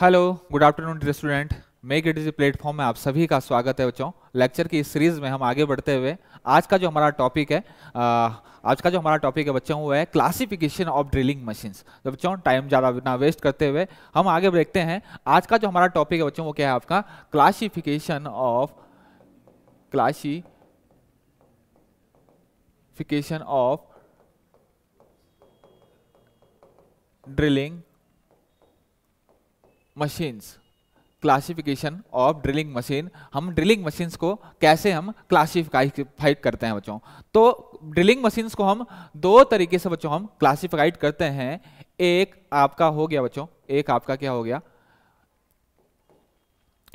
hello good afternoon dear student make it is platform में आप सभी का स्वागत है बच्चों लेक्चर की इस सीरीज में हम आगे बढ़ते हुए आज का जो हमारा टॉपिक है आज का जो हमारा टॉपिक है बच्चों वो है क्लासिफिकेशन ऑफ ड्रिलिंग मशीन्स तो बच्चों टाइम ज़्यादा ना वेस्ट करते हुए हम आगे देखते हैं आज का जो हमारा टॉपिक है बच्चों वो क्या है आपका classification of classification of drilling machines classification of drilling machine हम ड्रिलिंग मशीन्स को कैसे हम क्लासिफाइड करते हैं बच्चों तो ड्रिलिंग मशीन्स को हम दो तरीके से बच्चों हम क्लासिफाइड करते हैं एक आपका हो गया बच्चों एक आपका क्या हो गया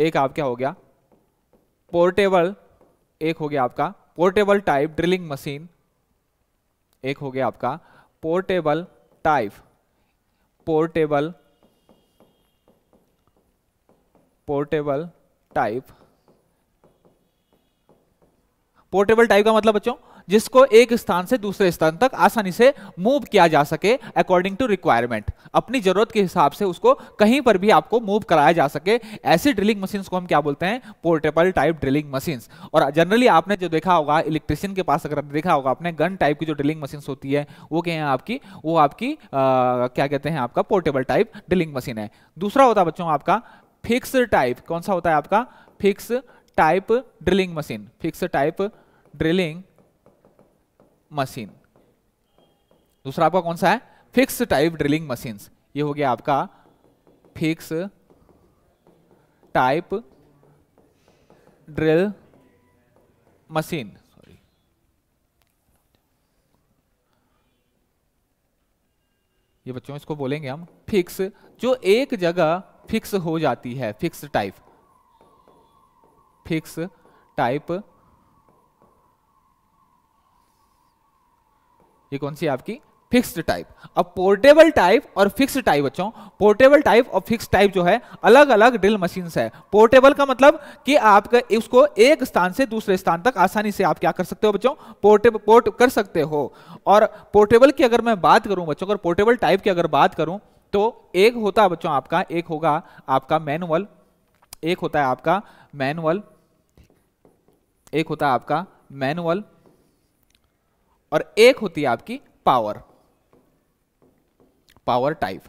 एक आपका हो गया पोर्टेबल एक हो गया आपका पोर्टेबल टाइप ड्रिलिंग मशीन एक हो गया आपका portable type portable portable type portable type का मतलब बच्चों जिसको एक स्थान से दूसरे स्थान तक आसानी से मूव किया जा सके अकॉर्डिंग टू रिक्वायरमेंट अपनी जरूरत के हिसाब से उसको कहीं पर भी आपको मूव कराया जा सके ऐसी ड्रिलिंग मशीन्स को हम क्या बोलते हैं पोर्टेबल टाइप ड्रिलिंग मशीन्स और जनरली आपने जो देखा होगा इलेक्ट्रिशियन के पास अगर देखा होगा आपने गन टाइप की जो ड्रिलिंग मशीन होती है वो क्या है आपकी वो आपकी आ, क्या कहते हैं आपका पोर्टेबल टाइप ड्रिलिंग मशीन है दूसरा होता बच्चों आपका फिक्स टाइप कौन सा होता है आपका fix type drilling machine fix type drilling machine दूसरा आपका कौन सा है फिक्स टाइप ड्रिलिंग मशीन ये हो गया आपका fix type drill machine sorry ये बच्चों इसको बोलेंगे हम फिक्स जो एक जगह फिक्स हो जाती है फिक्स टाइप फिक्स टाइप ये कौन सी आपकी फिक्स्ड टाइप अब पोर्टेबल टाइप और फिक्स टाइप बच्चों पोर्टेबल टाइप और फिक्स टाइप जो है अलग अलग ड्रिल मशीन है पोर्टेबल का मतलब कि आप उसको एक स्थान से दूसरे स्थान तक आसानी से आप क्या कर सकते हो बच्चों पोर्टेबल पोर्ट कर सकते हो और पोर्टेबल की अगर मैं बात करूं बच्चों अगर पोर्टेबल टाइप की अगर बात करूं तो एक होता है बच्चों आपका एक होगा आपका मैनुअल एक होता है आपका मैनुअल एक होता है आपका मैनुअल और एक होती है आपकी power power type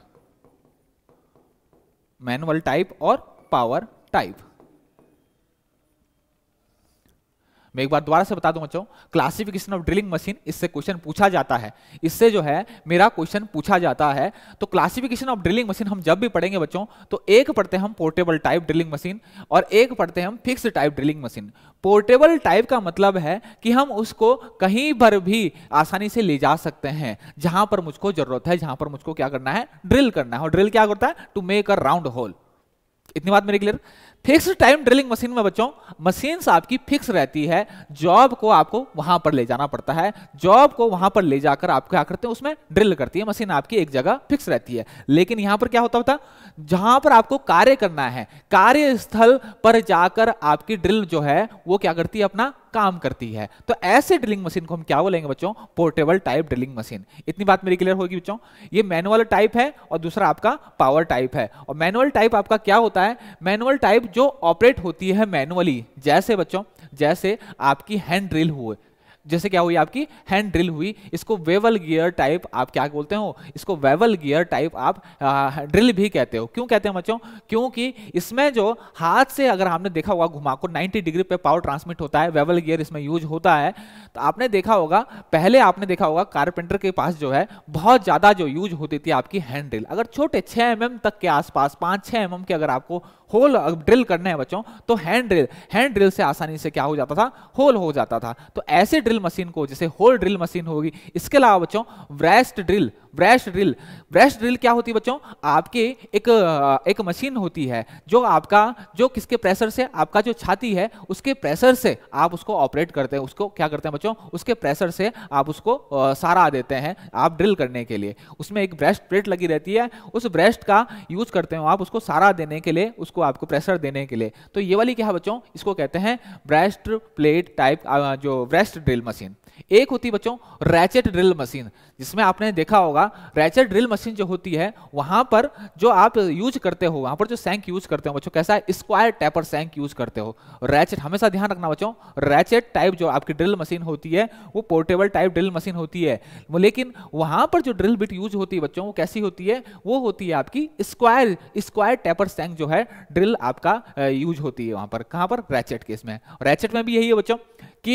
manual type और पावर टाइप मैं एक बार दोबारा से बता दूं बच्चों क्लासिफिकेशन ऑफ ड्रिलिंग मशीन इससे क्वेश्चन पूछा जाता है इससे जो है मेरा क्वेश्चन पूछा जाता है तो क्लासिफिकेशन ऑफ ड्रिलिंग मशीन हम जब भी पढ़ेंगे बच्चों तो एक पढ़ते हैं हम पोर्टेबल टाइप ड्रिलिंग मशीन और एक पढ़ते हैं हम fix type drilling machine portable type का मतलब है कि हम उसको कहीं पर भी आसानी से ले जा सकते हैं जहां पर मुझको जरूरत है जहां पर मुझको क्या करना है ड्रिल करना है और ड्रिल क्या करता है to make a round hole इतनी बात मेरी clear fix time drilling machine में बच्चों मशीन आपकी फिक्स रहती है जॉब को आपको वहां पर ले जाना पड़ता है जॉब को वहां पर ले जाकर आप क्या करते हैं उसमें ड्रिल करती है मशीन आपकी एक जगह फिक्स रहती है लेकिन यहां पर क्या होता होता जहां पर आपको कार्य करना है कार्यस्थल पर जाकर आपकी ड्रिल जो है वो क्या करती है अपना काम करती है तो ऐसे ड्रिलिंग मशीन को हम क्या बोलेंगे बच्चों पोर्टेबल टाइप ड्रिलिंग मशीन इतनी बात मेरी क्लियर होगी बच्चों ये मैनुअल टाइप है और दूसरा आपका पावर टाइप है और मैनुअल टाइप आपका क्या होता है मैनुअल टाइप जो ऑपरेट होती है मैनुअली जैसे बच्चों जैसे आपकी हैंड ड्रिल हुए जैसे क्या हुई आपकी हैंड ड्रिल हुई इसको वेवल गियर टाइप आप क्या बोलते हो इसको वेवल गियर टाइप आप ड्रिल भी कहते हो क्यों कहते हैं बच्चों क्योंकि इसमें जो हाथ से अगर हमने देखा होगा घुमा को नाइन्टी डिग्री पे पावर ट्रांसमिट होता है वेवल गियर इसमें यूज होता है तो आपने देखा होगा पहले आपने देखा होगा कारपेंटर के पास जो है बहुत ज़्यादा जो यूज होती थी आपकी हैंड ड्रिल अगर छोटे छह एम mm तक के आसपास पांच छह एम mm के अगर आपको होल ड्रिल करने हैं बच्चों तो हैंड ड्रिल हैंड ड्रिल से आसानी से क्या हो जाता था होल हो जाता था तो ऐसे ड्रिल मशीन को जैसे होल ड्रिल मशीन होगी इसके अलावा बच्चों breast drill breast drill breast drill क्या होती है बच्चों आपके एक एक मशीन होती है जो आपका जो किसके प्रेशर से आपका जो छाती है उसके प्रेशर से आप उसको ऑपरेट करते हैं उसको क्या करते हैं बच्चों उसके प्रेशर से आप उसको सहारा देते हैं आप ड्रिल करने के लिए उसमें एक ब्रेस्ट प्लेट लगी रहती है उस ब्रेस्ट का यूज करते हो आप उसको सहारा देने के लिए उसको आपको प्रेशर देने के लिए तो ये वाली क्या है बच्चों इसको कहते हैं ब्रेस्ट प्लेट टाइप जो ब्रेस्ट ड्रिल मशीन एक होती है बच्चों रैचेट ड्रिल मशीन जिसमें आपने देखा होगा रैचेट ड्रिल मशीन जो होती है वहां पर जो आप यूज करते हो वहां पर जो सैंक यूज करते हो बच्चों कैसा है स्क्वायर टाइपर सैंक यूज करते हो रैचेट हमेशा ध्यान रखना बच्चों रैचेट टाइप जो आपकी ड्रिल मशीन होती है वो पोर्टेबल टाइप ड्रिल मशीन होती है लेकिन वहां पर जो ड्रिल बिट यूज होती है बच्चों वो कैसी होती है वो होती है आपकी स्क्वायर स्क्वायर टाइपर सैंक जो है ड्रिल आपका यूज uh, होती है वहां पर कहां पर रैचेट केस में रैचेट में भी यही है बच्चों कि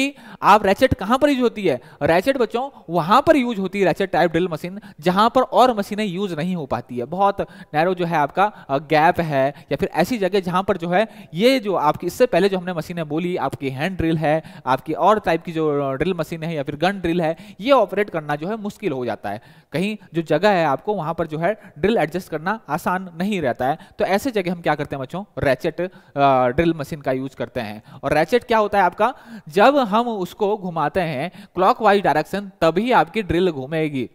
आप रैचेट कहां पर यूज होती है रैचेट बच्चों वहां पर यूज होती है रैचेट टाइप ड्रिल मशीन जहां पर और मशीनें यूज नहीं हो पाती है बहुत नैरो जो है आपका गैप है या फिर ऐसी जगह जहां पर जो है ये जो आपकी इससे पहले जो हमने मशीनें बोली आपकी हैंड ड्रिल है आपकी और टाइप की जो ड्रिल मशीन है या फिर गन ड्रिल है ये ऑपरेट करना जो है मुश्किल हो जाता है कहीं जो जगह है आपको वहां पर जो है ड्रिल एडजस्ट करना आसान नहीं रहता है तो ऐसे जगह हम क्या करते हैं बच्चों रैचेट ड्रिल मशीन का यूज करते हैं और रैचेट क्या होता है आपका जब हम उसको घुमाते हैं क्लॉकवाइज डायरेक्शन तभी आपकी ड्रिल घूमेगी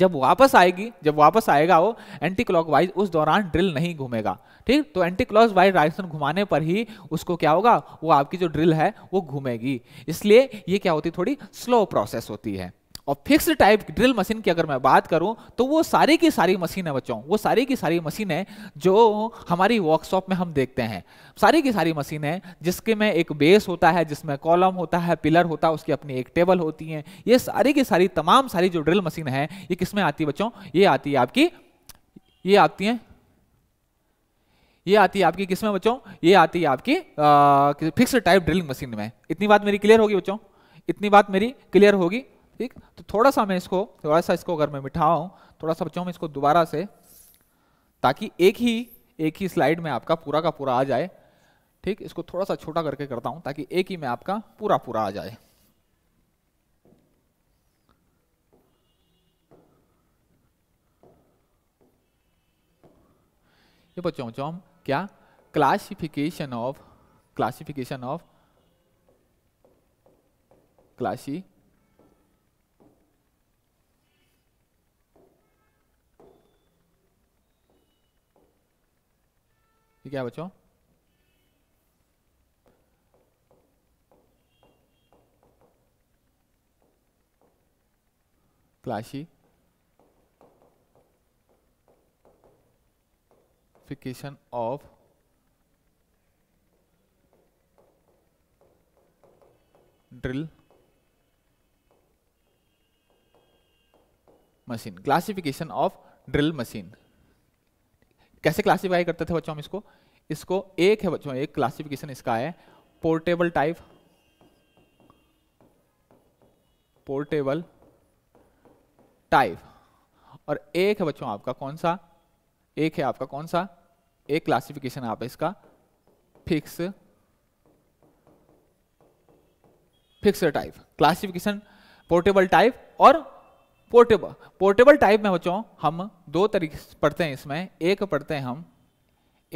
जब वापस आएगी जब वापस आएगा वो एंटी क्लॉकवाइज उस दौरान ड्रिल नहीं घूमेगा ठीक तो एंटी क्लॉक वाइज डायरेक्शन घुमाने पर ही उसको क्या होगा वो आपकी जो ड्रिल है वो घूमेगी इसलिए ये क्या होती थोड़ी स्लो प्रोसेस होती है और फिक्स टाइप ड्रिल मशीन की अगर मैं बात करूं तो वो सारी की सारी मशीन है बच्चों वो सारी की सारी मशीन है जो हमारी वर्कशॉप में हम देखते हैं सारी की सारी मशीन है जिसके में एक बेस होता है जिसमें कॉलम होता है पिलर होता है उसकी अपनी एक टेबल होती है ये सारी की सारी तमाम सारी जो ड्रिल मशीन है ये किसमें आती है बच्चों ये आती है आपकी ये आती है ये आती है आपकी किसमें बच्चों ये आती है आपकी फिक्स टाइप ड्रिलिंग मशीन में इतनी बात मेरी क्लियर होगी बच्चों इतनी बात मेरी क्लियर होगी ठीक तो थोड़ा सा मैं इसको थोड़ा सा इसको अगर मैं मिठाऊ थोड़ा सा बच्चों में इसको दोबारा से ताकि एक ही एक ही स्लाइड में आपका पूरा का पूरा आ जाए ठीक इसको थोड़ा सा छोटा करके करता हूं ताकि एक ही में आपका पूरा पूरा आ जाए ये बच्चों बच्चों हम क्या classification of classification of classi ठीक है बच्चों classification of drill machine classification of drill machine कैसे क्लासीफाई करते थे बच्चों हम इसको इसको एक है बच्चों एक क्लासिफिकेशन इसका है पोर्टेबल टाइप पोर्टेबल टाइप और एक है बच्चों आपका कौन सा एक है आपका कौन सा एक क्लासिफिकेशन आप इसका fix fix type classification portable type और पोर्टेबल पोर्टेबल टाइप में बच्चों हम दो तरीके पढ़ते हैं इसमें एक पढ़ते हैं हम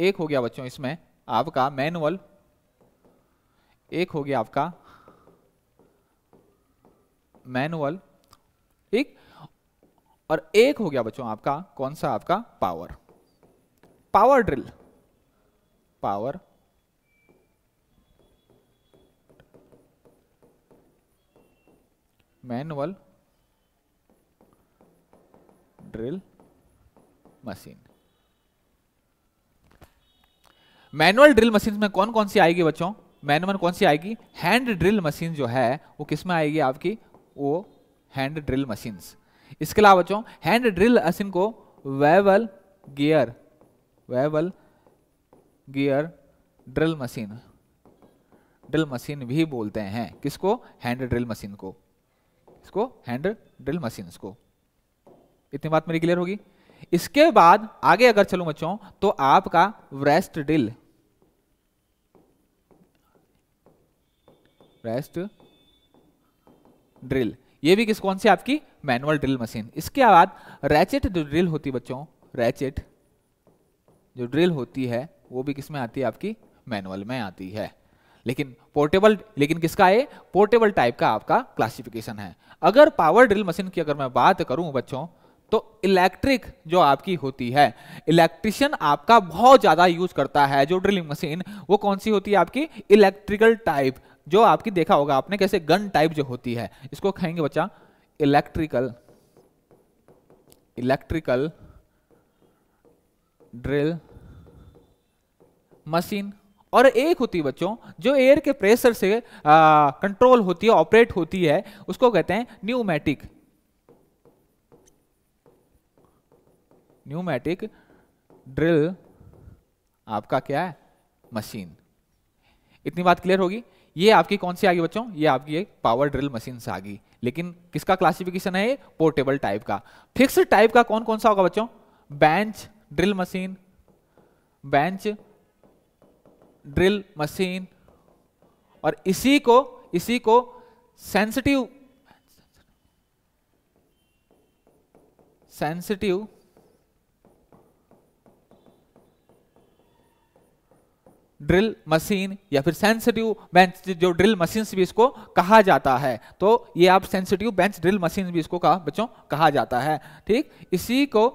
एक हो गया बच्चों इसमें आपका मैनुअल एक हो गया आपका मैनुअल ठीक और एक हो गया बच्चों आपका कौन सा आपका power power drill power manual drill machine manual drill machine में कौन कौन सी आएगी बच्चों मैनुअल कौन सी आएगी हैंड ड्रिल मशीन जो है वो किस में आएगी आपकी वो हैंड ड्रिल मशीन इसके अलावा बच्चों हैंड ड्रिल मशीन को bevel gear bevel gear drill machine drill machine भी बोलते हैं किसको हैंड ड्रिल मशीन को इसको हैंड ड्रिल मशीन को इतनी बात मेरी क्लियर होगी इसके बाद आगे अगर चलूं बच्चों तो आपका वेस्ट डिल वेस्ट ड्रिल ये भी किस कौन सी आपकी मैनुअल ड्रिल मशीन इसके बाद रैचेट जो ड्रिल होती है बच्चों रैचेट जो ड्रिल होती है वो भी किसमें आती है आपकी मैनुअल में आती है लेकिन पोर्टेबल लेकिन किसका है पोर्टेबल टाइप का आपका क्लासिफिकेशन है अगर पावर ड्रिल मशीन की अगर मैं बात करूं बच्चों तो इलेक्ट्रिक जो आपकी होती है इलेक्ट्रिशियन आपका बहुत ज़्यादा यूज करता है जो ड्रिलिंग मशीन वो कौन सी होती है आपकी इलेक्ट्रिकल टाइप जो आपकी देखा होगा आपने कैसे गन टाइप जो होती है इसको कहेंगे बच्चा इलेक्ट्रिकल इलेक्ट्रिकल ड्रिल मशीन और एक होती है बच्चों जो एयर के प्रेशर से कंट्रोल होती है ऑपरेट होती है उसको कहते हैं न्यूमेटिक न्यूमेटिक ड्रिल आपका क्या है मशीन इतनी बात क्लियर होगी ये आपकी कौन सी आ गई बच्चों ये आपकी एक पावर ड्रिल मशीन से आ गई लेकिन किसका क्लासिफिकेशन है ये पोर्टेबल टाइप का फिक्स टाइप का कौन कौन सा होगा बच्चों bench drill machine bench drill machine और इसी को इसी को सेंसिटिव सेंसिटिव ड्रिल मशीन या फिर सेंसिटिव बेंच जो ड्रिल मशीन भी इसको कहा जाता है तो ये आप सेंसिटिव बेंच ड्रिल मशीन भी इसको कहा बच्चों कहा जाता है ठीक इसी को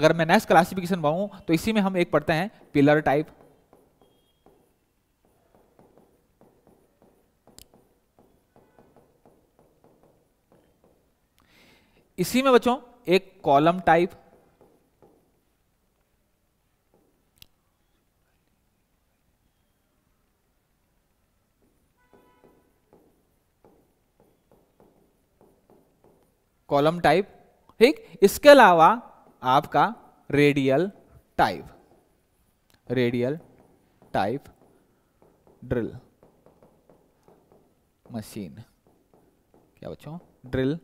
अगर मैं नेक्स्ट क्लासिफिकेशन बहूँ तो इसी में हम एक पढ़ते हैं पिलर टाइप इसी में बच्चों एक कॉलम टाइप कॉलम टाइप ठीक इसके अलावा आपका radial type radial type drill machine क्या बच्चों ड्रिल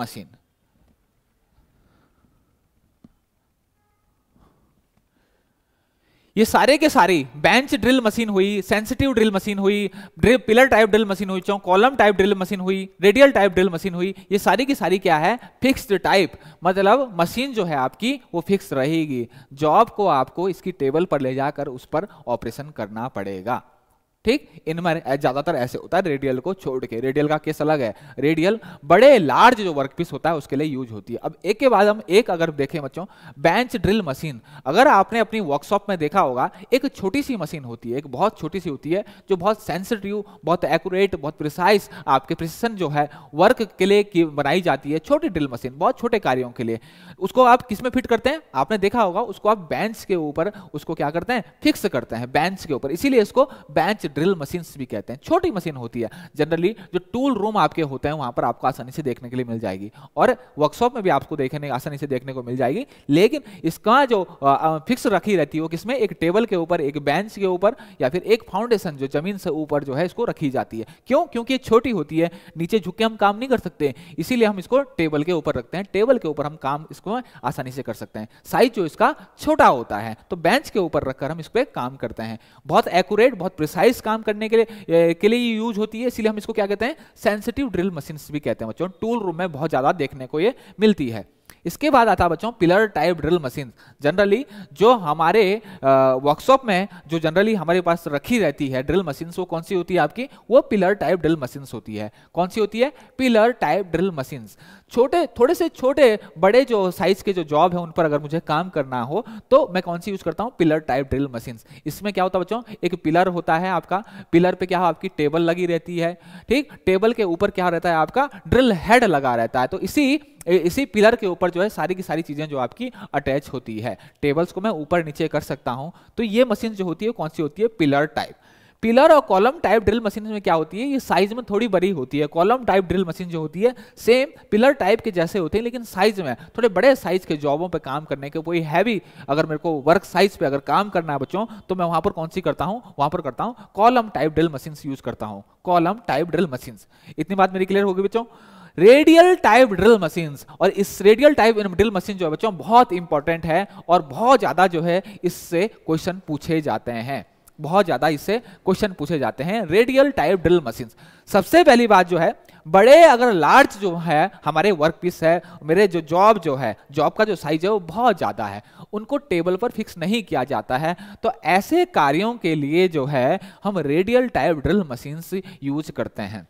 मशीन ये सारे के सारे बेंच ड्रिल मशीन हुई सेंसिटिव ड्रिल मशीन हुई पिलर टाइप ड्रिल मशीन हुई चौक कॉलम टाइप ड्रिल मशीन हुई रेडियल टाइप ड्रिल मशीन हुई ये सारी की सारी क्या है फिक्स्ड टाइप मतलब मशीन जो है आपकी वो फिक्स रहेगी जॉब को आपको इसकी टेबल पर ले जाकर उस पर ऑपरेशन करना पड़ेगा ठीक इनमें ज्यादातर ऐसे होता है रेडियल को छोड़ के रेडियल का केस अलग है रेडियल बड़े लार्ज जो वर्कपीस होता है उसके लिए यूज होती है अब एक के बाद हम एक अगर देखें बच्चों बेंच ड्रिल मशीन अगर आपने अपनी वर्कशॉप में देखा होगा एक छोटी सी मशीन होती है एक बहुत छोटी सी होती है जो बहुत सेंसिटिव बहुत एक्यूरेट बहुत प्रिसाइस आपके प्रिसिशन जो है वर्क के लिए बनाई जाती है छोटी ड्रिल मशीन बहुत छोटे कार्यों के लिए उसको आप किस में फिट करते हैं आपने देखा होगा उसको आप बेंच के ऊपर उसको क्या करते हैं फिक्स करते हैं बेंच के ऊपर इसीलिए इसको बेंच ड्रिल मशीन भी कहते हैं छोटी मशीन होती है जनरली जो टूल रूम आपके होते हैं वहां पर आपको आसानी से देखने के लिए मिल जाएगी और वर्कशॉप में भी आपको देखने आसानी से देखने को मिल जाएगी लेकिन इसका जो फिक्स रखी रहती है वो किसमें एक टेबल के ऊपर एक बेंच के ऊपर या फिर एक फाउंडेशन जो जमीन से ऊपर जो है इसको रखी जाती है क्यों क्योंकि छोटी होती है नीचे झुक के हम काम नहीं कर सकते इसीलिए हम इसको टेबल के ऊपर रखते हैं टेबल के ऊपर हम काम इसको आसानी से कर सकते हैं साइज जो इसका छोटा होता है तो बेंच के ऊपर रखकर हम इस पर काम करते हैं बहुत एक्यूरेट बहुत प्रिसाइज काम करने के लिए के लिए यूज होती है इसलिए हम इसको क्या कहते हैं सेंसिटिव ड्रिल मशीन भी कहते हैं बच्चों टूल रूम में बहुत ज़्यादा देखने को ये मिलती है इसके बाद आता है बच्चों pillar type drill machine generally जो हमारे वर्कशॉप में जो जनरली हमारे पास रखी रहती है ड्रिल मशीन वो कौन सी होती है आपकी वो पिलर टाइप ड्रिल मशीन होती है कौन सी होती है पिलर टाइप ड्रिल मशीन छोटे थोड़े से छोटे बड़े जो साइज के जो जॉब है उन पर अगर मुझे काम करना हो तो मैं कौन सी यूज करता हूँ पिलर टाइप ड्रिल मशीन इसमें क्या होता है बच्चों एक पिलर होता है आपका पिलर पे क्या हो आपकी टेबल लगी रहती है ठीक टेबल के ऊपर क्या रहता है आपका ड्रिल हेड लगा रहता है तो इसी इसी पिलर के ऊपर जो है सारी की सारी चीज़ें जो आपकी अटैच होती है टेबल्स को मैं ऊपर नीचे कर सकता हूं तो ये मशीन जो होती है कौन सी होती है पिलर टाइप पिलर और कॉलम टाइप ड्रिल मशीन में क्या होती है ये साइज में थोड़ी बड़ी होती है कॉलम टाइप ड्रिल मशीन जो होती है सेम पिलर टाइप के जैसे होते हैं लेकिन साइज में थोड़े बड़े साइज के जॉबों पे काम करने के कोई हैवी अगर मेरे को वर्क साइज पे अगर काम करना है बच्चों तो मैं वहां पर कौन सी करता हूँ वहां पर करता हूँ column type drill machine use करता हूँ कॉलम टाइप ड्रिल मशीन इतनी बात मेरी क्लियर होगी बच्चों रेडियल टाइप ड्रिल मशीन और इस रेडियल टाइप ड्रिल मशीन जो है बच्चों बहुत इंपॉर्टेंट है और बहुत ज्यादा जो है इससे क्वेश्चन पूछे जाते हैं बहुत ज्यादा इससे क्वेश्चन पूछे जाते हैं रेडियल टाइप ड्रिल मशीन सबसे पहली बात जो है बड़े अगर लार्ज जो है हमारे वर्क पीस है मेरे जो जॉब जो है जॉब का जो साइज है वो बहुत ज़्यादा है उनको टेबल पर फिक्स नहीं किया जाता है तो ऐसे कार्यों के लिए जो है हम radial type drill machine use करते हैं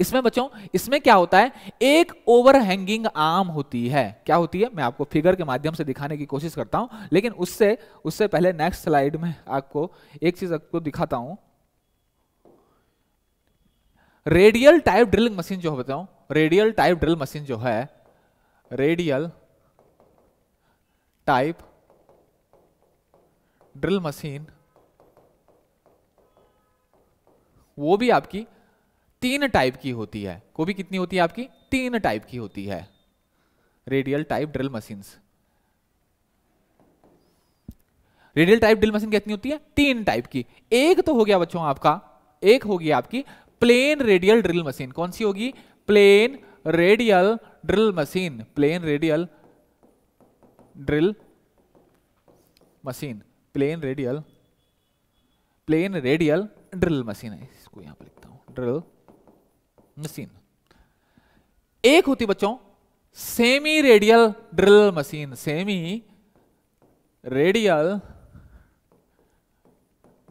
इसमें बच्चों इसमें क्या होता है एक ओवर आर्म होती है क्या होती है मैं आपको फिगर के माध्यम से दिखाने की कोशिश करता हूं लेकिन उससे उससे पहले नेक्स्ट स्लाइड में आपको एक चीज आपको दिखाता हूं रेडियल टाइप ड्रिलिंग मशीन जो हूं रेडियल टाइप ड्रिल मशीन जो है रेडियल टाइप ड्रिल मशीन वो भी आपकी तीन टाइप की होती है को भी कितनी होती है आपकी तीन टाइप की होती है radial type drill machine radial type drill machine कितनी होती है तीन टाइप की एक तो हो गया बच्चों आपका एक होगी आपकी प्लेन रेडियल ड्रिल मशीन कौन सी होगी plain radial drill machine plain radial drill machine plain radial plain radial drill machine है इसको यहां पर लिखता हूं ड्रिल मशीन एक होती बच्चों semi radial drill machine semi radial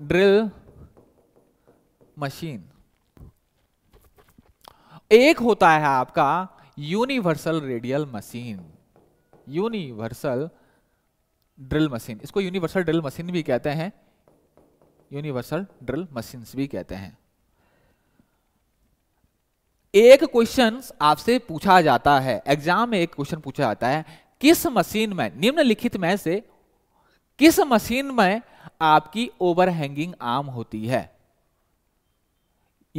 drill machine एक होता है आपका universal radial machine universal drill machine इसको यूनिवर्सल ड्रिल मशीन भी कहते हैं यूनिवर्सल ड्रिल मशीन भी कहते हैं एक क्वेश्चन आपसे पूछा जाता है एग्जाम में एक क्वेश्चन पूछा जाता है किस मशीन में निम्नलिखित में से किस मशीन में आपकी ओवरहैंगिंग आम होती है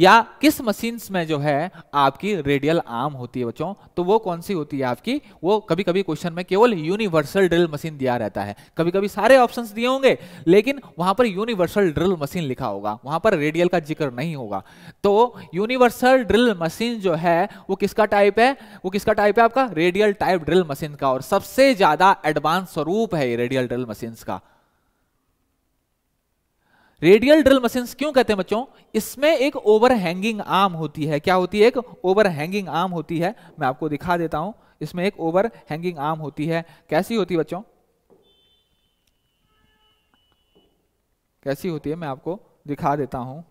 या किस मशीन में जो है आपकी रेडियल आर्म होती है बच्चों तो वो कौन सी होती है आपकी वो कभी कभी क्वेश्चन में केवल यूनिवर्सल ड्रिल मशीन दिया रहता है कभी कभी सारे ऑप्शंस दिए होंगे लेकिन वहां पर यूनिवर्सल ड्रिल मशीन लिखा होगा वहां पर रेडियल का जिक्र नहीं होगा तो यूनिवर्सल ड्रिल मशीन जो है वो किसका टाइप है वो किसका टाइप है आपका रेडियल टाइप ड्रिल मशीन का और सबसे ज्यादा एडवांस स्वरूप है रेडियल ड्रिल मशीन का रेडियल ड्रिल मशीन क्यों कहते हैं बच्चों इसमें एक ओवरहैंगिंग आर्म होती है क्या होती है एक ओवरहैंगिंग आर्म होती है मैं आपको दिखा देता हूं इसमें एक ओवर हैंगिंग आर्म होती है कैसी होती है बच्चों कैसी होती है मैं आपको दिखा देता हूं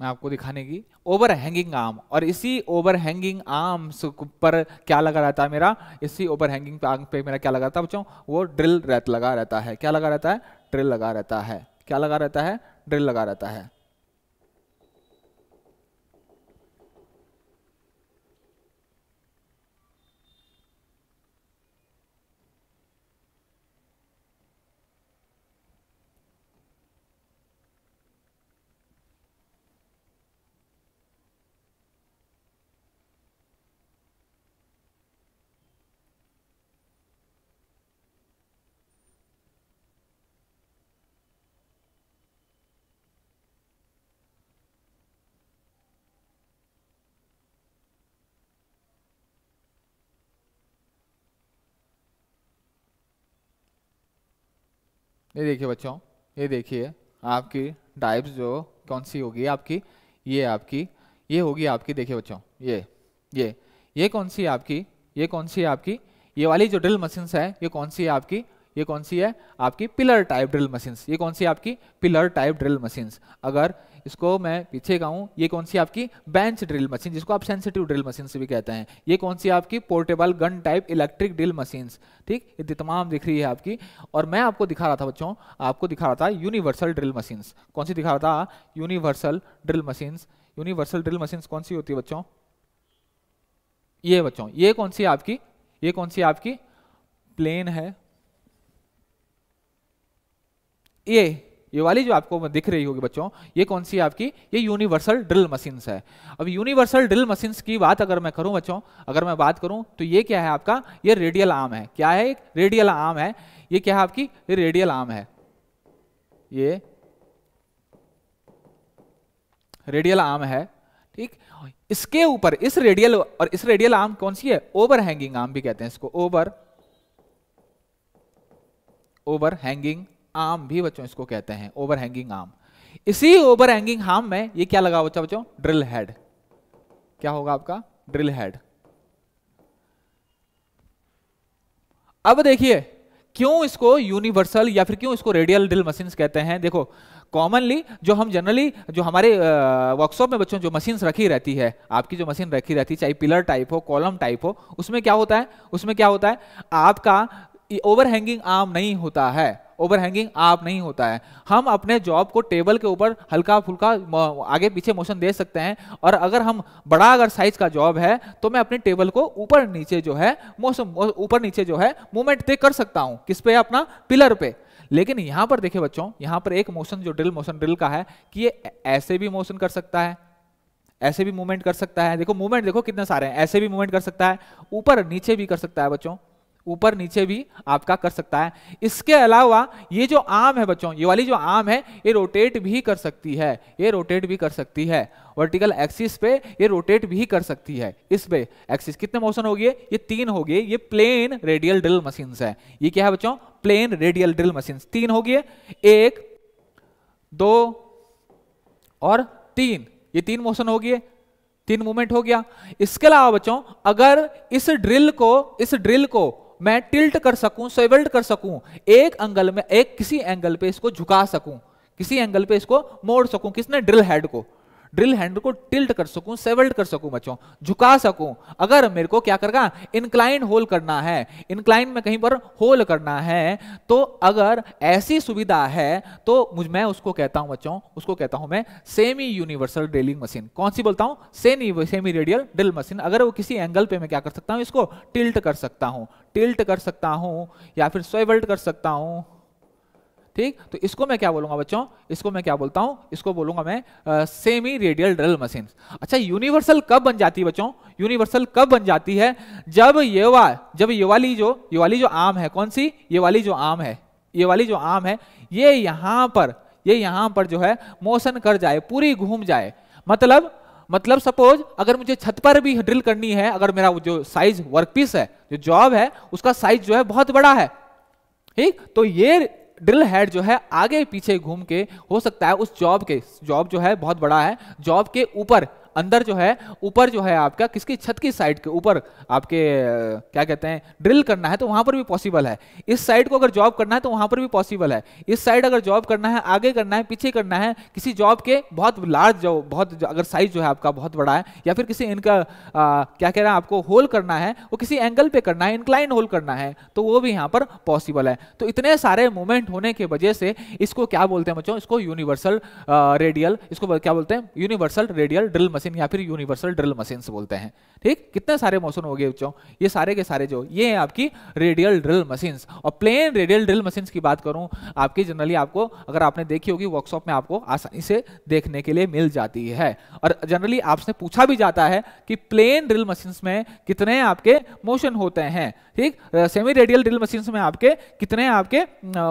मैं आपको दिखाने की ओवर हैंगिंग आर्म और इसी ओवर हैंगिंग आर्म्स पर क्या लगा रहता है मेरा इसी ओवर हैंगिंग आर्म पे मेरा क्या लगा रहता है बच्चों वो ड्रिल रहत लगा रहता है क्या लगा रहता है ड्रिल लगा रहता है क्या लगा रहता है ड्रिल लगा रहता है ये देखिए बच्चों ये देखिए आपकी टाइप्स जो कौन सी होगी आपकी ये आपकी ये होगी आपकी देखिए बच्चों ये ये ये कौन सी आपकी ये कौन सी आपकी ये वाली जो ड्रिल मशीन्स है ये कौन सी है आपकी ये कौन सी है आपकी पिलर टाइप ड्रिल मशीन ये कौन सी आपकी पिलर टाइप ड्रिल मशीन अगर इसको मैं पीछे कहूँ ये कौन सी आपकी बेंच ड्रिल मशीन जिसको आप सेंसिटिव ड्रिल मशीन भी कहते हैं ये कौन सी आपकी portable gun type electric drill machine ठीक ये तमाम दिख रही है आपकी और मैं आपको दिखा रहा था बच्चों आपको दिखा रहा था यूनिवर्सल ड्रिल मशीन कौन सी दिखा रहा था universal drill machine universal drill machine कौन सी होती है बच्चों ये बच्चों ये कौन सी आपकी ये कौन सी आपकी प्लेन है ये ये वाली जो आपको दिख रही होगी बच्चों ये कौन सी आपकी ये यूनिवर्सल ड्रिल मशीन है अब यूनिवर्सल ड्रिल मशीन की बात अगर मैं करूं बच्चों अगर मैं बात करूं तो ये क्या है आपका ये रेडियल आम है क्या है एक रेडियल आम है ये क्या है आपकी ये रेडियल आम है ये रेडियल आम है ठीक इसके ऊपर इस रेडियल और इस रेडियल आम कौन सी है ओवर हैंगिंग आम भी कहते हैं इसको ओवर ओवर हैंगिंग आर्म भी बच्चों इसको कहते हैं ओवर हैंगिंग आर्म इसी ओवर हैंगिंग आर्म में ये क्या लगा बच्चा बच्चों ड्रिल हेड क्या होगा आपका ड्रिल हेड अब देखिए क्यों इसको यूनिवर्सल या फिर क्यों इसको रेडियल ड्रिल मशीन कहते हैं देखो कॉमनली जो हम जनरली जो हमारे वर्कशॉप में बच्चों जो मशीन रखी रहती है आपकी जो मशीन रखी रहती है चाहे पिलर टाइप हो कॉलम टाइप हो उसमें क्या होता है उसमें क्या होता है आपका ओवरहैंगिंग हैंगिंग आर्म नहीं होता है ओवरहैंगिंग आप नहीं होता है हम अपने जॉब को टेबल के ऊपर हल्का फुल्का आगे पीछे मोशन दे सकते हैं और अगर हम बड़ा अगर साइज का जॉब है तो मैं अपने टेबल को ऊपर नीचे जो है मोशन ऊपर नीचे जो है मूवमेंट दे कर सकता हूं किस पे अपना पिलर पे लेकिन यहां पर देखे बच्चों यहां पर एक मोशन जो ड्रिल मोशन ड्रिल का है कि ये ऐसे भी मोशन कर सकता है ऐसे भी मूवमेंट कर सकता है देखो मूवमेंट देखो कितने सारे हैं ऐसे भी मूवमेंट कर सकता है ऊपर नीचे भी कर सकता है बच्चों ऊपर नीचे भी आपका कर सकता है इसके अलावा ये जो आम है बच्चों ये वाली जो आम है ये रोटेट भी कर सकती है ये रोटेट भी कर सकती है वर्टिकल एक्सिस पे ये रोटेट भी कर सकती है इस पे एक्सिस कितने मोशन हो गए ये तीन हो गए ये प्लेन रेडियल ड्रिल मशीन है ये क्या है बच्चों प्लेन रेडियल ड्रिल मशीन तीन हो गए एक दो और तीन ये तीन मोशन हो गए तीन मूवमेंट हो गया इसके अलावा बच्चों अगर इस ड्रिल को इस ड्रिल को मैं टिल्ट कर सकूं सेवल्ट कर सकूं एक एंगल में एक किसी एंगल पे इसको झुका सकूं किसी एंगल पे इसको मोड़ सकूं किसने ड्रिल हेड को ड्रिल हैंड को टिल्ट कर सकूं सेवल्ड कर सकूं बच्चों झुका सकूं अगर मेरे को क्या करगा इंक्लाइन होल करना है इंक्लाइन में कहीं पर होल करना है तो अगर ऐसी सुविधा है तो मुझ मैं उसको कहता हूं बच्चों उसको कहता हूं मैं सेमी यूनिवर्सल ड्रिलिंग मशीन कौन सी बोलता हूं semi semi radial drill machine अगर वो किसी एंगल पे मैं क्या कर सकता हूं इसको टिल्ट कर सकता हूं टिल्ट कर सकता हूं या फिर स्वेवल्ट कर सकता हूं ठीक तो इसको मैं क्या बोलूंगा बच्चों इसको मैं क्या बोलता हूं इसको बोलूंगा मैं आ, सेमी रेडियल ड्रिल मशीन अच्छा यूनिवर्सल कब बन जाती है बच्चों यूनिवर्सल कब बन जाती है जब ये वा जब ये वाली जो ये वाली जो आम है कौन सी ये वाली जो आम है ये वाली जो आम है ये यहां पर ये यहां पर जो है मोशन कर जाए पूरी घूम जाए मतलब मतलब सपोज अगर मुझे छत पर भी ड्रिल करनी है अगर मेरा जो साइज वर्कपीस है जो जॉब है उसका साइज जो है बहुत बड़ा है ठीक तो ये ड्रिल हेड जो है आगे पीछे घूम के हो सकता है उस जॉब के जॉब जो है बहुत बड़ा है जॉब के ऊपर अंदर जो है ऊपर जो है आपका किसकी छत की साइड के ऊपर आपके क्या कहते हैं ड्रिल करना है तो वहां पर भी पॉसिबल है इस साइड को अगर जॉब करना है तो वहां पर भी पॉसिबल है इस साइड अगर जॉब करना है आगे करना है पीछे करना है किसी जॉब के बहुत लार्ज जॉब बहुत अगर साइज जो है आपका बहुत बड़ा है या फिर किसी इनका आ, क्या कह रहे हैं आपको होल करना है वो किसी एंगल पे करना है इंक्लाइन होल करना है तो वो भी यहाँ पर पॉसिबल है तो इतने सारे मूवमेंट होने की वजह से इसको क्या बोलते हैं बच्चों इसको यूनिवर्सल रेडियल इसको क्या बोलते हैं यूनिवर्सल रेडियल ड्रिल मशीन या फिर यूनिवर्सल ड्रिल मशीन बोलते हैं ठीक कितने सारे मशीन हो गए बच्चों ये सारे के सारे जो ये है आपकी रेडियल ड्रिल मशीन और प्लेन रेडियल ड्रिल मशीन की बात करूं आपकी जनरली आपको अगर आपने देखी होगी वर्कशॉप में आपको आसानी से देखने के लिए मिल जाती है और जनरली आपसे पूछा भी जाता है कि प्लेन ड्रिल मशीन में कितने आपके मोशन होते हैं ठीक सेमी रेडियल ड्रिल मशीन में आपके कितने आपके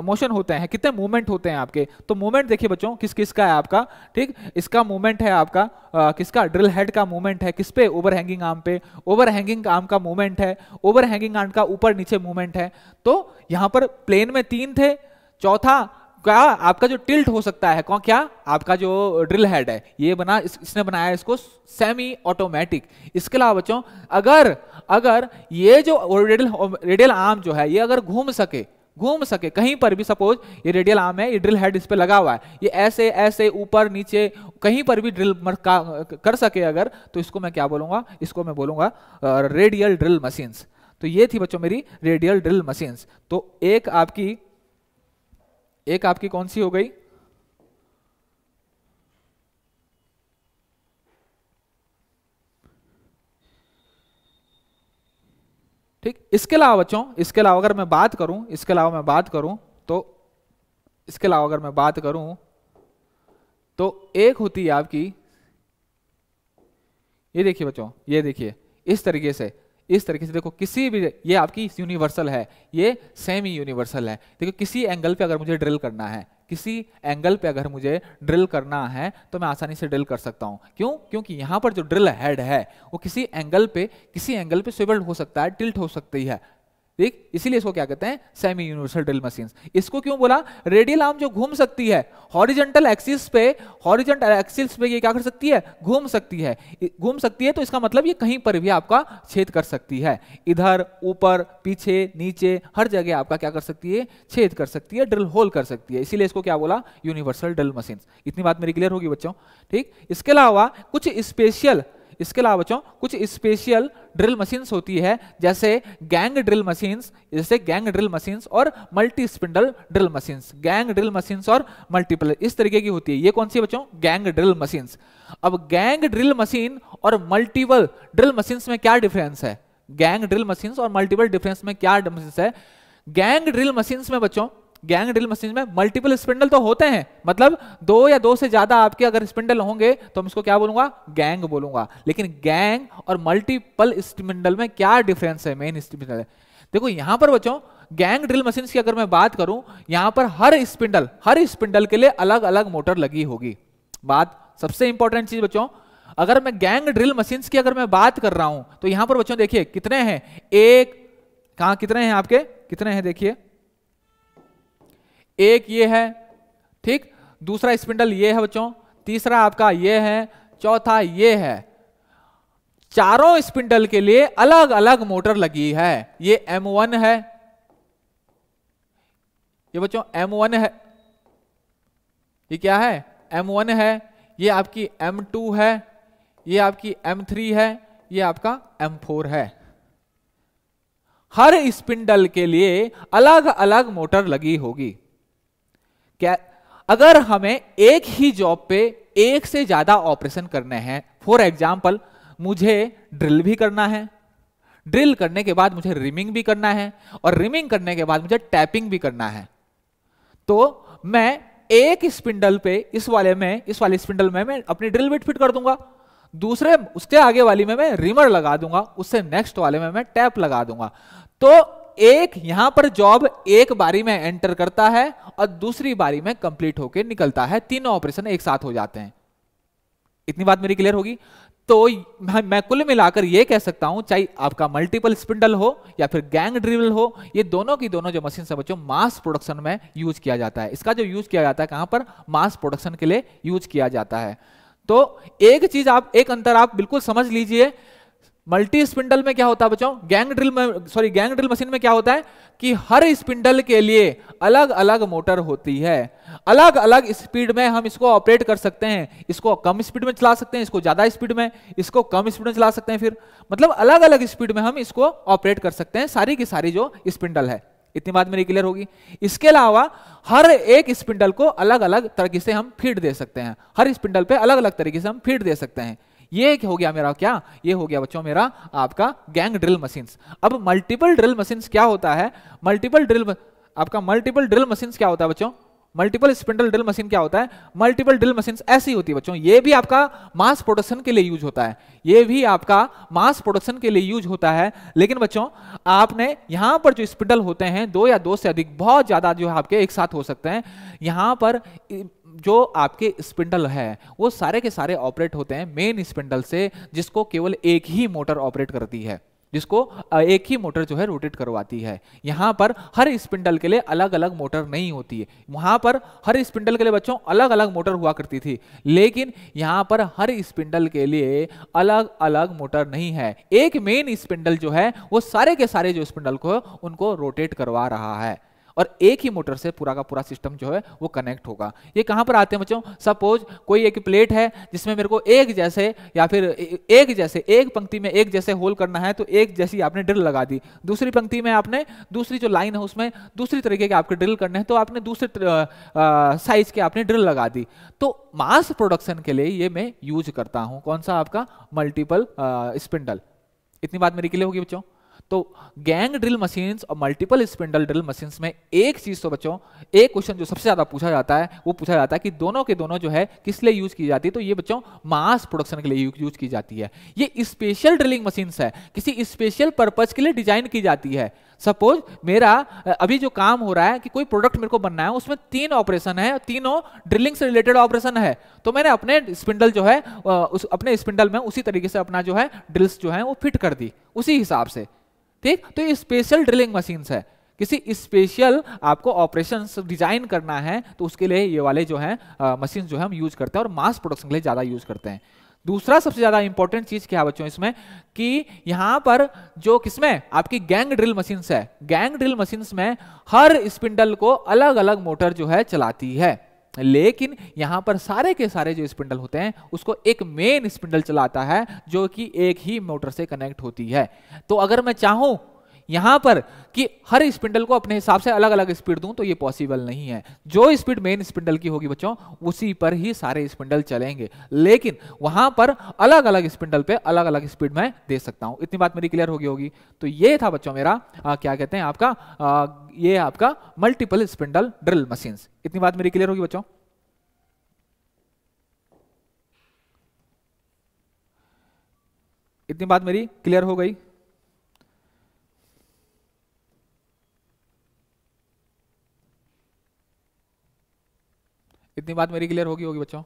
मोशन होते हैं कितने मूवमेंट होते हैं आपके तो मूवमेंट देखिए बच्चों किस किस का है आपका ठीक इसका मूवमेंट है आपका आ, किसका ड्रिल हेड का मूवमेंट है किस पे ओवर हैंगिंग आर्म पे ओवर हैंगिंग आर्म का मूवमेंट है ओवर हैंगिंग आर्म का ऊपर नीचे मूवमेंट है तो यहां पर प्लेन में तीन थे चौथा क्या आपका जो टिल्ट हो सकता है कौन क्या आपका जो ड्रिल हेड है ये बना इस, इसने बनाया इसको सेमी ऑटोमेटिक इसके अलावा बच्चों अगर अगर ये जो रेडियल रेडियल आर्म जो है ये अगर घूम सके घूम सके कहीं पर भी सपोज ये रेडियल आर्म है ये ड्रिल हेड इस पर लगा हुआ है ये ऐसे ऐसे ऊपर नीचे कहीं पर भी ड्रिल कर सके अगर तो इसको मैं क्या बोलूँगा इसको मैं बोलूँगा रेडियल ड्रिल मशीन्स तो ये थी बच्चों मेरी रेडियल ड्रिल मशीन्स तो एक आपकी एक आपकी कौन सी हो गई ठीक इसके अलावा बच्चों इसके अलावा अगर मैं बात करूं इसके अलावा मैं बात करूं तो इसके अलावा अगर मैं बात करूं तो एक होती है आपकी ये देखिए बच्चों ये देखिए इस तरीके से इस तरीके से देखो किसी भी ये आपकी यूनिवर्सल है ये सेमी यूनिवर्सल है देखो किसी एंगल पे अगर मुझे ड्रिल करना है किसी एंगल पे अगर मुझे ड्रिल करना है तो मैं आसानी से ड्रिल कर सकता हूँ क्यों क्योंकि यहाँ पर जो ड्रिल हेड है वो किसी एंगल पे किसी एंगल पे स्विबल्ड हो सकता है टिल्ट हो सकती है देख इसीलिए इसको क्या कहते हैं सेमी यूनिवर्सल ड्रिल मशीन इसको क्यों बोला रेडियल आर्म जो घूम सकती है हॉरिजेंटल एक्सिस पे हॉरिजेंटल एक्सिस पे ये क्या कर सकती है घूम सकती है घूम सकती है तो इसका मतलब ये कहीं पर भी आपका छेद कर सकती है इधर ऊपर पीछे नीचे हर जगह आपका क्या कर सकती है छेद कर सकती है ड्रिल होल कर सकती है इसीलिए इसको क्या बोला यूनिवर्सल ड्रिल मशीन इतनी बात मेरी क्लियर होगी बच्चों ठीक इसके अलावा कुछ स्पेशल इसके अलावा बच्चों कुछ स्पेशल ड्रिल मशीन्स होती है जैसे गैंग ड्रिल मशीन्स जैसे गैंग ड्रिल मशीन्स और multi spindle drill machines gang drill machines और मल्टीपल इस तरीके की होती है ये कौन सी बच्चों गैंग ड्रिल मशीन्स अब गैंग ड्रिल मशीन और मल्टीपल ड्रिल मशीन्स में क्या डिफरेंस है गैंग ड्रिल मशीन्स और मल्टीपल डिफरेंस में क्या डिफरेंस है गैंग ड्रिल मशीन्स में बच्चों गैंग ड्रिल मशीन में मल्टीपल स्पिंडल तो होते हैं मतलब दो या दो से ज्यादा आपके अगर स्पिंडल होंगे तो हम इसको क्या बोलूंगा गैंग बोलूंगा लेकिन गैंग और मल्टीपल स्पिंडल में क्या डिफरेंस है मेन स्पिंडल देखो यहां पर बच्चों गैंग ड्रिल मशीन की अगर मैं बात करूं यहां पर हर स्पिंडल हर स्पिंडल के लिए अलग अलग मोटर लगी होगी बात सबसे इंपॉर्टेंट चीज बच्चों अगर मैं गैंग ड्रिल मशीन की अगर मैं बात कर रहा हूं तो यहां पर बच्चों देखिए कितने हैं एक कहा कितने हैं आपके कितने हैं देखिए एक ये है ठीक दूसरा स्पिंडल ये है बच्चों तीसरा आपका ये है चौथा ये है चारों स्पिंडल के लिए अलग अलग मोटर लगी है ये M1 है ये बच्चों M1 है ये क्या है M1 है ये आपकी M2 है ये आपकी M3 है ये आपका M4 है हर स्पिंडल के लिए अलग अलग मोटर लगी होगी क्या अगर हमें एक ही जॉब पे एक से ज्यादा ऑपरेशन करने हैं फॉर एग्जाम्पल मुझे ड्रिल भी करना है ड्रिल करने के बाद मुझे रिमिंग भी करना है और रिमिंग करने के बाद मुझे टैपिंग भी करना है तो मैं एक स्पिंडल पे इस वाले में इस वाले स्पिंडल में मैं अपनी ड्रिल बिट फिट कर दूंगा दूसरे उसके आगे वाली में मैं रिमर लगा दूंगा उससे नेक्स्ट वाले में मैं टैप लगा दूंगा तो एक यहां पर जॉब एक बारी में एंटर करता है और दूसरी बारी में कंप्लीट होकर निकलता है तीनों ऑपरेशन एक साथ हो जाते हैं इतनी बात मेरी क्लियर होगी तो मैं कुल मिलाकर यह कह सकता हूं चाहे आपका मल्टीपल स्पिंडल हो या फिर गैंग ड्रिल हो ये दोनों की दोनों जो मशीन समझो मास प्रोडक्शन में यूज किया जाता है इसका जो यूज किया जाता है कहां पर मास प्रोडक्शन के लिए यूज किया जाता है तो एक चीज आप एक अंतर आप बिल्कुल समझ लीजिए मल्टी स्पिंडल में क्या होता है बच्चों गैंग ड्रिल में सॉरी गैंग ड्रिल मशीन में क्या होता है कि हर स्पिंडल के लिए अलग अलग मोटर होती है अलग अलग स्पीड में हम इसको ऑपरेट कर सकते हैं इसको कम स्पीड में चला सकते हैं इसको ज्यादा स्पीड में इसको कम स्पीड में चला सकते हैं फिर मतलब अलग अलग स्पीड में हम इसको ऑपरेट कर सकते हैं सारी की सारी जो स्पिंडल है इतनी बात मेरी क्लियर होगी इसके अलावा हर एक स्पिंडल को अलग अलग तरीके से हम फीड दे सकते हैं हर स्पिंडल पर अलग अलग तरीके से हम फीड दे सकते हैं ये हो गया मेरा क्या ये हो गया बच्चों मेरा आपका गैंग ड्रिल मशीन अब मल्टीपल ड्रिल मशीन क्या होता है मल्टीपल ड्रिल आपका मल्टीपल ड्रिल मशीन क्या होता है बच्चों मल्टीपल स्पिंडल ड्रिल मशीन क्या होता है मल्टीपल ड्रिल मशीन ऐसी होती है बच्चों ये भी आपका मास प्रोडक्शन के लिए यूज होता है ये भी आपका मास प्रोडक्शन के लिए यूज होता है लेकिन बच्चों आपने यहां पर जो स्पिंडल होते हैं दो या दो से अधिक बहुत ज्यादा जो आपके एक साथ हो सकते हैं यहां पर जो आपके स्पिंडल है वो सारे के सारे ऑपरेट होते हैं मेन स्पिंडल से जिसको केवल एक ही मोटर ऑपरेट करती है जिसको एक ही मोटर जो है रोटेट करवाती है यहाँ पर हर स्पिंडल के लिए अलग अलग मोटर नहीं होती है वहाँ पर हर स्पिंडल के लिए बच्चों अलग अलग मोटर हुआ करती थी लेकिन यहाँ पर हर स्पिंडल के लिए अलग अलग मोटर नहीं है एक मेन स्पिंडल जो है वो सारे के सारे जो स्पिंडल को उनको रोटेट करवा रहा है और एक ही मोटर से पूरा का पूरा सिस्टम जो है वो कनेक्ट होगा ये कहां पर आते हैं बच्चों सपोज कोई एक प्लेट है जिसमें मेरे को एक जैसे या फिर एक जैसे एक पंक्ति में एक जैसे होल करना है तो एक जैसी आपने ड्रिल लगा दी दूसरी पंक्ति में आपने दूसरी जो लाइन है उसमें दूसरी तरीके के आपके ड्रिल करने हैं तो आपने दूसरे साइज के आपने ड्रिल लगा दी तो मास प्रोडक्शन के लिए ये मैं यूज करता हूं कौन सा आपका मल्टीपल स्पिंडल इतनी बात मेरी क्लियर होगी बच्चों तो गैंग ड्रिल मशीन और मल्टीपल स्पिंडल ड्रिल मशीन में एक चीज तो बच्चों एक क्वेश्चन जो सबसे ज्यादा पूछा जाता है वो पूछा जाता है कि दोनों के दोनों जो है किस लिए यूज की जाती है तो ये बच्चों मास प्रोडक्शन के लिए यूज की जाती है ये स्पेशल ड्रिलिंग मशीन है किसी स्पेशल पर्पज के लिए डिजाइन की जाती है सपोज मेरा अभी जो काम हो रहा है कि कोई प्रोडक्ट मेरे को बनना है उसमें तीन ऑपरेशन है तीनों ड्रिलिंग से रिलेटेड ऑपरेशन है तो मैंने अपने स्पिंडल जो है उस अपने स्पिंडल में उसी तरीके से अपना जो है ड्रिल्स जो है वो फिट कर दी उसी हिसाब से ठीक तो ये स्पेशल ड्रिलिंग मशीन है किसी स्पेशल आपको ऑपरेशन डिजाइन करना है तो उसके लिए ये वाले जो है मशीन जो है हम यूज करते हैं और मास प्रोडक्शन के लिए ज्यादा यूज करते हैं दूसरा सबसे ज्यादा इंपॉर्टेंट चीज क्या है बच्चों इसमें कि यहां पर जो किसमें आपकी गैंग ड्रिल मशीन है गैंग ड्रिल मशीन में हर स्पिंडल को अलग अलग मोटर जो है चलाती है लेकिन यहां पर सारे के सारे जो स्पिंडल होते हैं उसको एक मेन स्पिंडल चलाता है जो कि एक ही मोटर से कनेक्ट होती है तो अगर मैं चाहूं यहां पर कि हर स्पिंडल को अपने हिसाब से अलग अलग स्पीड दूं तो ये पॉसिबल नहीं है जो स्पीड मेन स्पिंडल की होगी बच्चों उसी पर ही सारे स्पिंडल चलेंगे लेकिन वहां पर अलग अलग स्पिंडल पे अलग अलग स्पीड में दे सकता हूं इतनी बात मेरी क्लियर होगी होगी तो ये था बच्चों मेरा आ, क्या कहते हैं आपका आ, ये आपका मल्टीपल स्पिंडल ड्रिल मशीन इतनी बात मेरी क्लियर होगी बच्चों इतनी बात मेरी क्लियर हो गई इतनी बात मेरी क्लियर होगी होगी बच्चों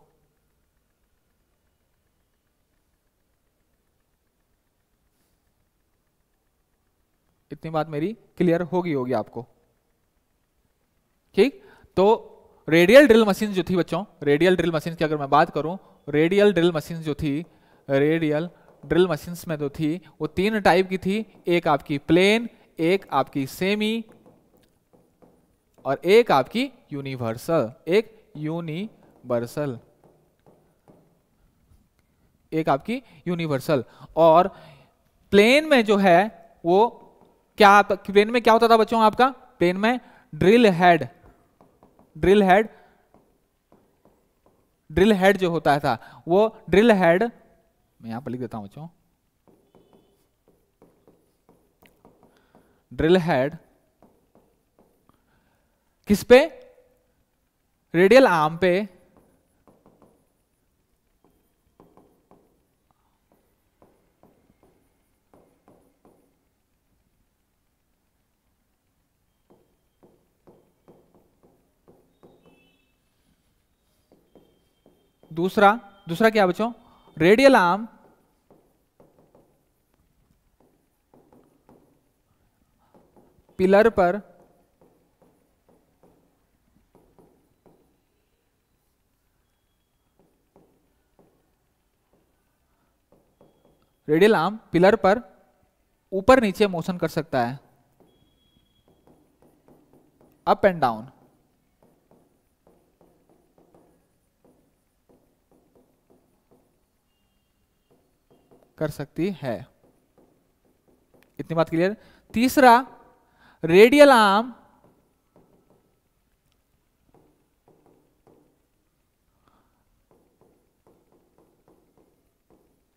इतनी बात मेरी क्लियर होगी होगी आपको ठीक तो रेडियल ड्रिल मशीन जो थी बच्चों रेडियल ड्रिल मशीन की अगर मैं बात करूं रेडियल ड्रिल मशीन जो थी रेडियल ड्रिल मशीन में जो थी वो तीन टाइप की थी एक आपकी प्लेन एक आपकी सेमी और एक आपकी यूनिवर्सल एक यूनिवर्सल एक आपकी यूनिवर्सल और प्लेन में जो है वो क्या आप प्लेन में क्या होता था बच्चों आपका प्लेन में drill head drill head drill head जो होता था वो ड्रिल हेड मैं यहां पर लिख देता हूं बच्चों ड्रिल हेड किस पे रेडियल आर्म पे दूसरा दूसरा क्या बच्चों रेडियल आर्म पिलर पर रेडियल आर्म पिलर पर ऊपर नीचे मोशन कर सकता है अप एंड डाउन कर सकती है इतनी बात क्लियर तीसरा रेडियल आर्म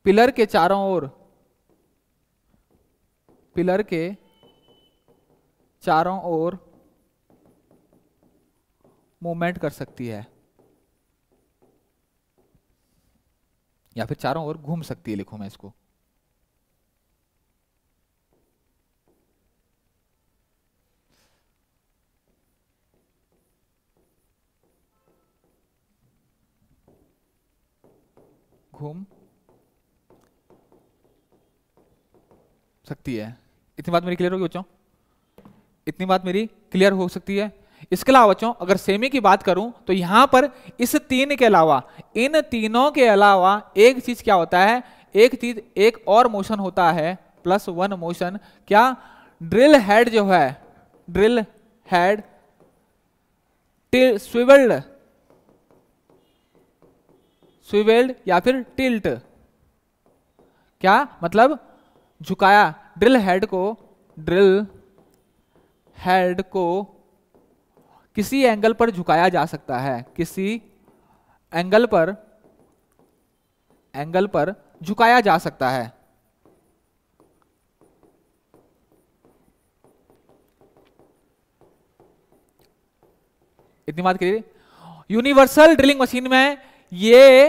पिलर के चारों ओर पिलर के चारों ओर मूवमेंट कर सकती है या फिर चारों ओर घूम सकती है लिखो मैं इसको घूम सकती है इतनी बात मेरी क्लियर होगी बच्चों इतनी बात मेरी क्लियर हो सकती है इसके अलावा बच्चों अगर सेमी की बात करूं तो यहां पर इस तीन के अलावा इन तीनों के अलावा एक चीज क्या होता है एक चीज एक और मोशन होता है प्लस वन मोशन क्या ड्रिल हेड जो है ड्रिल हेड स्विवेल्ड स्विवेल्ड या फिर टिल्ट क्या मतलब झुकाया ड्रिल हेड को ड्रिल हेड को किसी एंगल पर झुकाया जा सकता है किसी एंगल पर एंगल पर झुकाया जा सकता है इतनी बात करिए यूनिवर्सल ड्रिलिंग मशीन में ये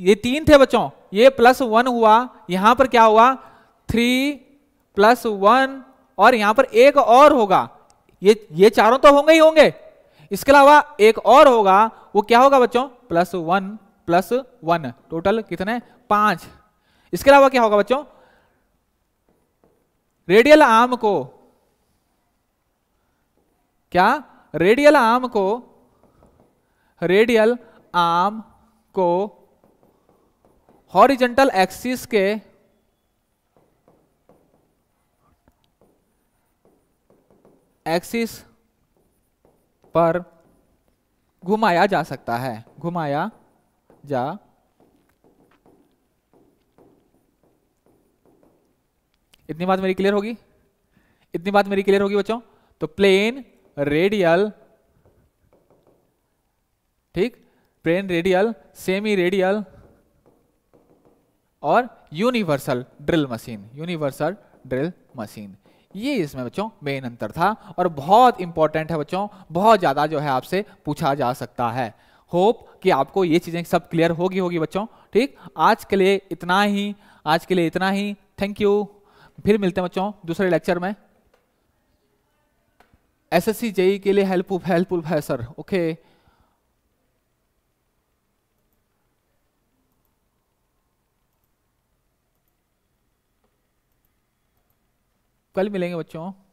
ये तीन थे बच्चों ये प्लस वन हुआ यहां पर क्या हुआ थ्री प्लस वन और यहां पर एक और होगा ये ये चारों तो होंगे ही होंगे इसके अलावा एक और होगा वो क्या होगा बच्चों plus one plus one total कितने पांच इसके अलावा क्या होगा बच्चों रेडियल आम को क्या रेडियल आम को रेडियल आम को हॉरिजेंटल एक्सिस के एक्सिस पर घुमाया जा सकता है घुमाया जा इतनी बात मेरी क्लियर होगी इतनी बात मेरी क्लियर होगी बच्चों तो प्लेन रेडियल ठीक प्लेन रेडियल सेमी रेडियल और universal drill machine universal drill machine ये इसमें बच्चों मेन अंतर था और बहुत इंपॉर्टेंट है बच्चों बहुत ज़्यादा जो है आपसे पूछा जा सकता है होप कि आपको ये चीज़ें सब क्लियर होगी होगी बच्चों ठीक आज के लिए इतना ही आज के लिए इतना ही थैंक यू फिर मिलते हैं बच्चों दूसरे लेक्चर में एसएससी जेई e के लिए हेल्पफुल हेल्पफुल है सर ओके कल मिलेंगे बच्चों